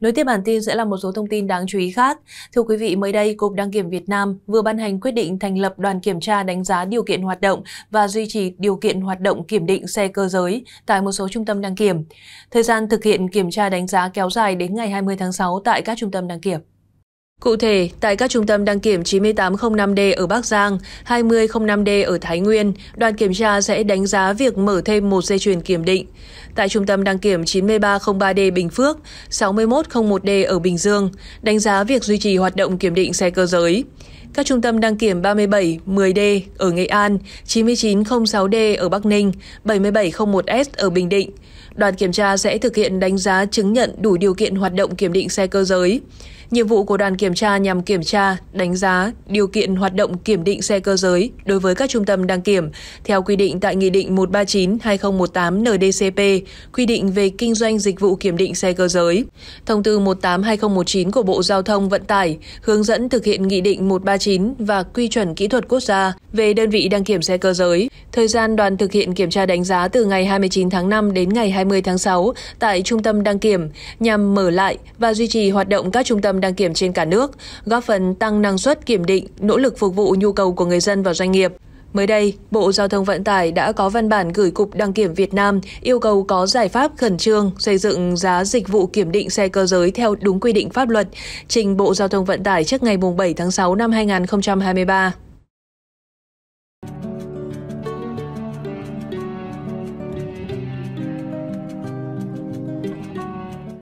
Nối tiếp bản tin sẽ là một số thông tin đáng chú ý khác. Thưa quý vị, mới đây, Cục Đăng kiểm Việt Nam vừa ban hành quyết định thành lập đoàn kiểm tra đánh giá điều kiện hoạt động và duy trì điều kiện hoạt động kiểm định xe cơ giới tại một số trung tâm đăng kiểm. Thời gian thực hiện kiểm tra đánh giá kéo dài đến ngày 20 tháng 6 tại các trung tâm đăng kiểm. Cụ thể, tại các trung tâm đăng kiểm 9805D ở Bắc Giang, 2005D ở Thái Nguyên, đoàn kiểm tra sẽ đánh giá việc mở thêm một dây chuyền kiểm định. Tại trung tâm đăng kiểm 9303D Bình Phước, 6101D ở Bình Dương, đánh giá việc duy trì hoạt động kiểm định xe cơ giới. Các trung tâm đăng kiểm 37 10D ở Nghệ An, 9906D ở Bắc Ninh, 7701S ở Bình Định. Đoàn kiểm tra sẽ thực hiện đánh giá chứng nhận đủ điều kiện hoạt động kiểm định xe cơ giới. Nhiệm vụ của đoàn kiểm kiểm tra nhằm kiểm tra, đánh giá, điều kiện hoạt động kiểm định xe cơ giới đối với các trung tâm đăng kiểm theo quy định tại Nghị định 139/2018/NDCP quy định về kinh doanh dịch vụ kiểm định xe cơ giới. Thông tư 18/2019 của Bộ Giao thông Vận tải hướng dẫn thực hiện Nghị định 139 và quy chuẩn kỹ thuật quốc gia về đơn vị đăng kiểm xe cơ giới. Thời gian đoàn thực hiện kiểm tra đánh giá từ ngày 29 tháng 5 đến ngày 20 tháng 6 tại trung tâm đăng kiểm nhằm mở lại và duy trì hoạt động các trung tâm đăng kiểm trên cả nước nước, góp phần tăng năng suất kiểm định, nỗ lực phục vụ nhu cầu của người dân và doanh nghiệp. Mới đây, Bộ Giao thông Vận tải đã có văn bản gửi Cục Đăng kiểm Việt Nam yêu cầu có giải pháp khẩn trương xây dựng giá dịch vụ kiểm định xe cơ giới theo đúng quy định pháp luật, trình Bộ Giao thông Vận tải trước ngày 7 tháng 6 năm 2023.